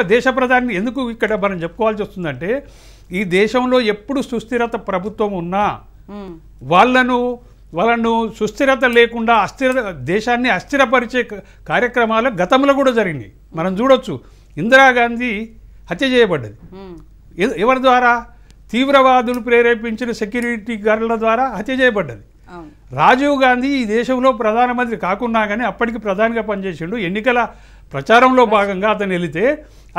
ఒక దేశ ప్రధాని ఎందుకు ఇక్కడ మనం చెప్పుకోవాల్సి వస్తుందంటే ఈ దేశంలో ఎప్పుడు సుస్థిరత ప్రభుత్వం ఉన్నా వాళ్ళను వాళ్ళను సుస్థిరత లేకుండా అస్థిర దేశాన్ని అస్థిరపరిచే కార్యక్రమాలు గతంలో కూడా జరిగినాయి మనం చూడొచ్చు ఇందిరాగాంధీ హత్య చేయబడ్డది ఎవరి ద్వారా తీవ్రవాదులు ప్రేరేపించిన సెక్యూరిటీ గార్డుల ద్వారా హత్య చేయబడ్డది రాజీవ్ గాంధీ ఈ దేశంలో ప్రధానమంత్రి కాకున్నా కానీ అప్పటికి ప్రధానిగా పనిచేసిండు ఎన్నికల ప్రచారంలో భాగంగా అతను వెళితే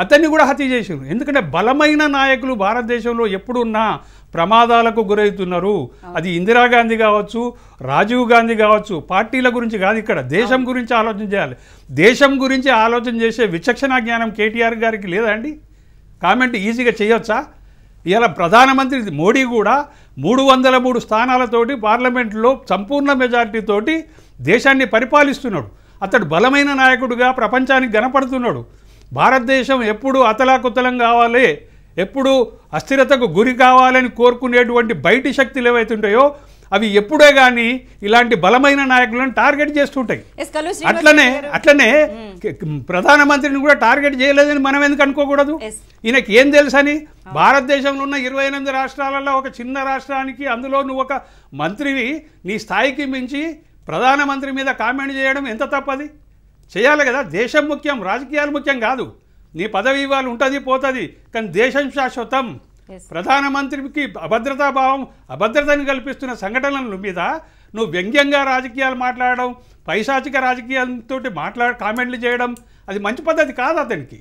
అతన్ని కూడా హత్య చేసిండు ఎందుకంటే బలమైన నాయకులు భారతదేశంలో ఎప్పుడున్నా ప్రమాదాలకు గురవుతున్నారు అది ఇందిరాగాంధీ కావచ్చు రాజీవ్ గాంధీ కావచ్చు పార్టీల గురించి కాదు ఇక్కడ దేశం గురించి ఆలోచన చేయాలి దేశం గురించి ఆలోచన చేసే విచక్షణ జ్ఞానం కేటీఆర్ గారికి లేదా అండి కామెంట్ ఈజీగా చేయొచ్చా ఇలా ప్రధానమంత్రి మోడీ కూడా మూడు వందల మూడు స్థానాలతోటి పార్లమెంట్లో సంపూర్ణ మెజారిటీతోటి దేశాన్ని పరిపాలిస్తున్నాడు అతడు బలమైన నాయకుడుగా ప్రపంచానికి గనపడుతున్నాడు భారతదేశం ఎప్పుడు అతలాకుతలం కావాలి ఎప్పుడు అస్థిరతకు గురి కావాలని కోరుకునేటువంటి బయటి శక్తులు ఏవైతే ఉంటాయో అవి ఎప్పుడే కానీ ఇలాంటి బలమైన నాయకులను టార్గెట్ చేస్తుంటాయి అట్లనే అట్లనే ప్రధానమంత్రిని కూడా టార్గెట్ చేయలేదని మనం ఎందుకు అనుకోకూడదు ఈయనకి ఏం తెలుసని భారతదేశంలో ఉన్న ఇరవై ఎనిమిది రాష్ట్రాలలో ఒక చిన్న రాష్ట్రానికి అందులో నువ్వు ఒక మంత్రివి నీ స్థాయికి మించి ప్రధానమంత్రి మీద కామెంట్ చేయడం ఎంత తప్పది చేయాలి కదా దేశం ముఖ్యం రాజకీయాలు ముఖ్యం కాదు నీ పదవి ఇవ్వాలి ఉంటుంది పోతుంది కానీ దేశం శాశ్వతం ప్రధానమంత్రికి అభద్రతాభావం అభద్రతని కల్పిస్తున్న సంఘటనల మీద నువ్వు వ్యంగ్యంగా రాజకీయాలు మాట్లాడడం పైశాచిక రాజకీయాలతో మాట్లాడ కామెంట్లు చేయడం అది మంచి పద్ధతి కాదు అతనికి